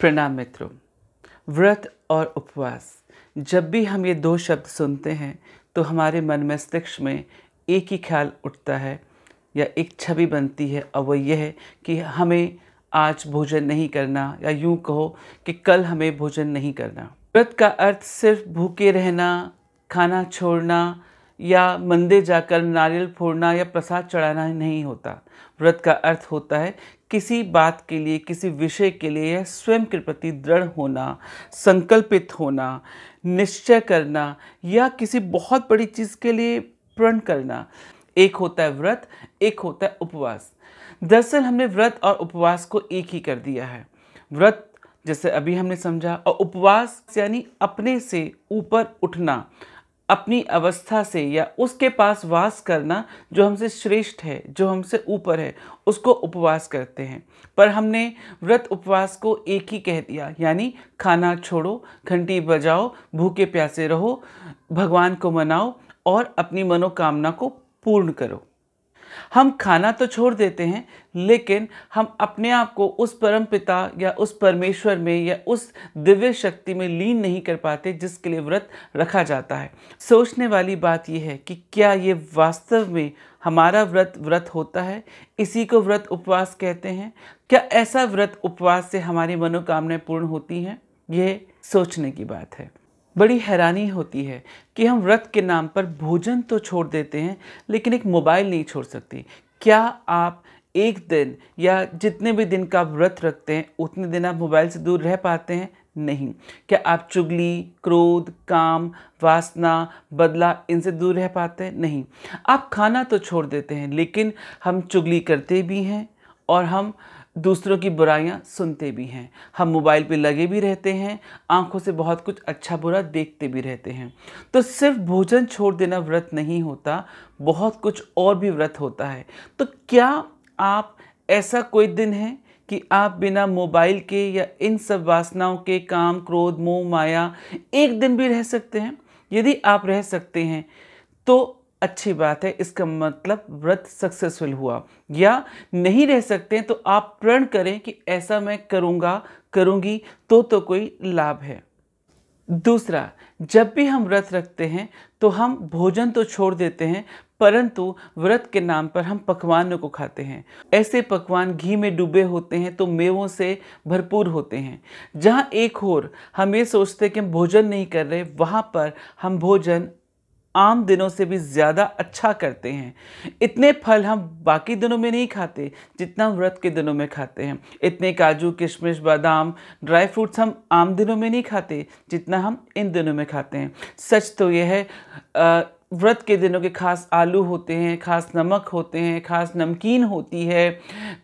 प्रणाम मित्रों व्रत और उपवास जब भी हम ये दो शब्द सुनते हैं तो हमारे मन मस्तिष्क में एक ही ख्याल उठता है या एक छवि बनती है और वह यह है कि हमें आज भोजन नहीं करना या यूँ कहो कि कल हमें भोजन नहीं करना व्रत का अर्थ सिर्फ भूखे रहना खाना छोड़ना या मंदिर जाकर नारियल फोड़ना या प्रसाद चढ़ाना नहीं होता व्रत का अर्थ होता है किसी बात के लिए किसी विषय के लिए स्वयं के प्रति दृढ़ होना संकल्पित होना निश्चय करना या किसी बहुत बड़ी चीज़ के लिए प्रण करना एक होता है व्रत एक होता है उपवास दरअसल हमने व्रत और उपवास को एक ही कर दिया है व्रत जैसे अभी हमने समझा और उपवास यानी अपने से ऊपर उठना अपनी अवस्था से या उसके पास वास करना जो हमसे श्रेष्ठ है जो हमसे ऊपर है उसको उपवास करते हैं पर हमने व्रत उपवास को एक ही कह दिया यानी खाना छोड़ो घंटी बजाओ भूखे प्यासे रहो भगवान को मनाओ और अपनी मनोकामना को पूर्ण करो हम खाना तो छोड़ देते हैं लेकिन हम अपने आप को उस परम पिता या उस परमेश्वर में या उस दिव्य शक्ति में लीन नहीं कर पाते जिसके लिए व्रत रखा जाता है सोचने वाली बात यह है कि क्या ये वास्तव में हमारा व्रत व्रत होता है इसी को व्रत उपवास कहते हैं क्या ऐसा व्रत उपवास से हमारी मनोकामनाएं पूर्ण होती हैं यह सोचने की बात है बड़ी हैरानी होती है कि हम व्रत के नाम पर भोजन तो छोड़ देते हैं लेकिन एक मोबाइल नहीं छोड़ सकती क्या आप एक दिन या जितने भी दिन का व्रत रखते हैं उतने दिन आप मोबाइल से दूर रह पाते हैं नहीं क्या आप चुगली क्रोध काम वासना बदला इनसे दूर रह पाते हैं नहीं आप खाना तो छोड़ देते हैं लेकिन हम चुगली करते भी हैं और हम दूसरों की बुराइयां सुनते भी हैं हम मोबाइल पे लगे भी रहते हैं आंखों से बहुत कुछ अच्छा बुरा देखते भी रहते हैं तो सिर्फ भोजन छोड़ देना व्रत नहीं होता बहुत कुछ और भी व्रत होता है तो क्या आप ऐसा कोई दिन है कि आप बिना मोबाइल के या इन सब वासनाओं के काम क्रोध मोह माया एक दिन भी रह सकते हैं यदि आप रह सकते हैं तो अच्छी बात है इसका मतलब व्रत सक्सेसफुल हुआ या नहीं रह सकते तो आप प्रण करें कि ऐसा मैं करूँगा करूँगी तो तो कोई लाभ है दूसरा जब भी हम व्रत रखते हैं तो हम भोजन तो छोड़ देते हैं परंतु व्रत के नाम पर हम पकवानों को खाते हैं ऐसे पकवान घी में डूबे होते हैं तो मेवों से भरपूर होते हैं जहाँ एक और हम ये सोचते कि हम भोजन नहीं कर रहे वहाँ पर हम भोजन आम दिनों से भी ज़्यादा अच्छा करते हैं इतने फल हम बाकी दिनों में नहीं खाते जितना हम व्रत के दिनों में खाते हैं इतने काजू किशमिश बादाम ड्राई फ्रूट्स हम आम दिनों में नहीं खाते जितना हम इन दिनों में खाते हैं सच तो यह है व्रत के दिनों के खास आलू होते हैं खास नमक होते हैं खास नमकीन होती है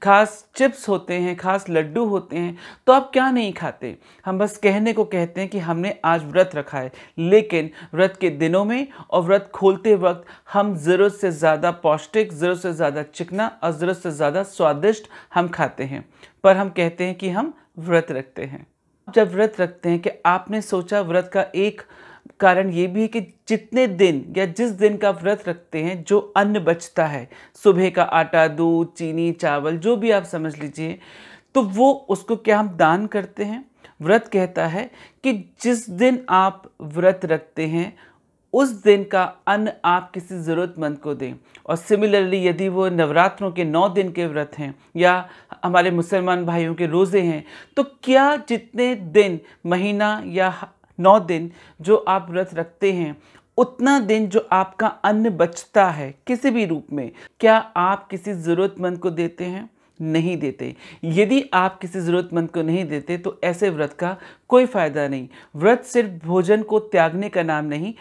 खास चिप्स होते हैं खास लड्डू होते हैं तो आप क्या नहीं खाते हम बस कहने को कहते हैं कि हमने आज व्रत रखा है लेकिन व्रत के दिनों में और व्रत खोलते वक्त हम ज़रूरत से ज़्यादा पौष्टिक ज़रूरत से ज़्यादा चिकना और ज़रूरत से ज़्यादा स्वादिष्ट हम खाते हैं पर हम कहते हैं कि हम व्रत रखते हैं जब व्रत रखते हैं कि आपने सोचा व्रत का एक कारण ये भी है कि जितने दिन या जिस दिन का व्रत रखते हैं जो अन्न बचता है सुबह का आटा दूध चीनी चावल जो भी आप समझ लीजिए तो वो उसको क्या हम दान करते हैं व्रत कहता है कि जिस दिन आप व्रत रखते हैं उस दिन का अन्न आप किसी ज़रूरतमंद को दें और सिमिलरली यदि वो नवरात्रों के नौ दिन के व्रत हैं या हमारे मुसलमान भाइयों के रोज़े हैं तो क्या जितने दिन महीना या नौ दिन जो आप व्रत रखते हैं उतना दिन जो आपका अन्न बचता है किसी भी रूप में क्या आप किसी ज़रूरतमंद को देते हैं नहीं देते यदि आप किसी ज़रूरतमंद को नहीं देते तो ऐसे व्रत का कोई फ़ायदा नहीं व्रत सिर्फ भोजन को त्यागने का नाम नहीं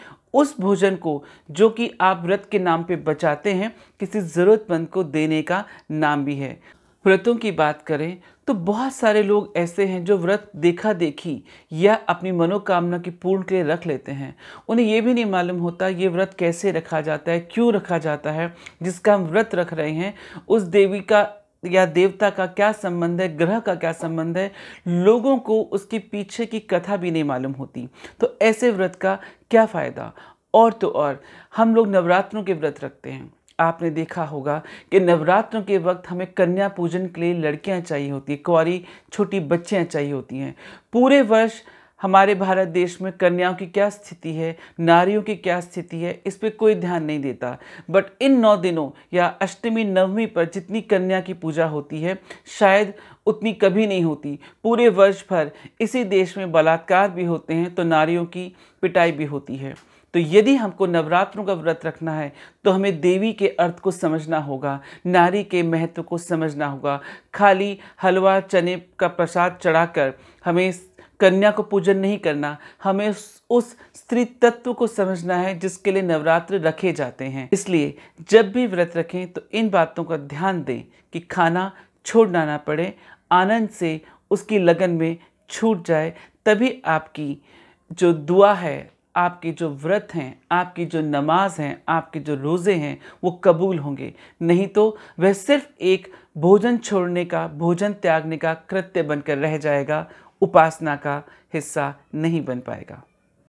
उस भोजन को जो कि आप व्रत के नाम पे बचाते हैं किसी ज़रूरतमंद को देने का नाम भी है व्रतों की बात करें तो बहुत सारे लोग ऐसे हैं जो व्रत देखा देखी या अपनी मनोकामना की पूर्ण के लिए रख लेते हैं उन्हें ये भी नहीं मालूम होता ये व्रत कैसे रखा जाता है क्यों रखा जाता है जिसका हम व्रत रख रहे हैं उस देवी का या देवता का क्या संबंध है ग्रह का क्या संबंध है लोगों को उसके पीछे की कथा भी नहीं मालूम होती तो ऐसे व्रत का क्या फ़ायदा और तो और हम लोग नवरात्रों के व्रत रखते हैं आपने देखा होगा कि नवरात्रों के वक्त हमें कन्या पूजन के लिए लड़कियां चाहिए होती है कुंवारी छोटी बच्चियां चाहिए होती हैं पूरे वर्ष हमारे भारत देश में कन्याओं की क्या स्थिति है नारियों की क्या स्थिति है इस पर कोई ध्यान नहीं देता बट इन नौ दिनों या अष्टमी नवमी पर जितनी कन्या की पूजा होती है शायद उतनी कभी नहीं होती पूरे वर्ष भर इसी देश में बलात्कार भी होते हैं तो नारियों की पिटाई भी होती है तो यदि हमको नवरात्रों का व्रत रखना है तो हमें देवी के अर्थ को समझना होगा नारी के महत्व को समझना होगा खाली हलवा चने का प्रसाद चढ़ाकर हमें कन्या को पूजन नहीं करना हमें उस, उस स्त्री तत्व को समझना है जिसके लिए नवरात्र रखे जाते हैं इसलिए जब भी व्रत रखें तो इन बातों का ध्यान दें कि खाना छोड़ना ना पड़े आनंद से उसकी लगन में छूट जाए तभी आपकी जो दुआ है आपके जो व्रत हैं आपकी जो नमाज हैं आपके जो रोज़े हैं वो कबूल होंगे नहीं तो वह सिर्फ़ एक भोजन छोड़ने का भोजन त्यागने का कृत्य बनकर रह जाएगा उपासना का हिस्सा नहीं बन पाएगा